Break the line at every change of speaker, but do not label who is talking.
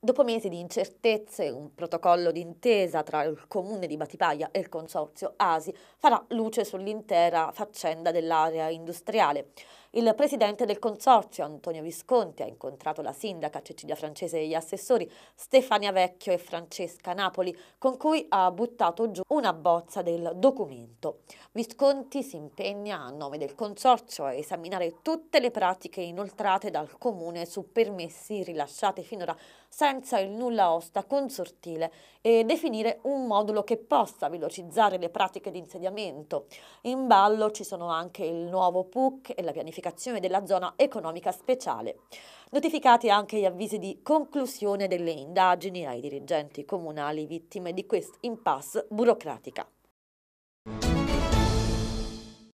Dopo mesi di incertezze, un protocollo d'intesa tra il comune di Batipaglia e il consorzio ASI farà luce sull'intera faccenda dell'area industriale. Il presidente del consorzio, Antonio Visconti, ha incontrato la sindaca Cecilia Francese e gli assessori Stefania Vecchio e Francesca Napoli, con cui ha buttato giù una bozza del documento. Visconti si impegna a nome del consorzio a esaminare tutte le pratiche inoltrate dal comune su permessi rilasciati finora senza il nulla osta consortile e definire un modulo che possa velocizzare le pratiche di insediamento. In ballo ci sono anche il nuovo PUC e la pianificazione riqualificazione della zona economica speciale. Notificati anche gli avvisi di conclusione delle indagini ai dirigenti comunali vittime di questa impasse burocratica.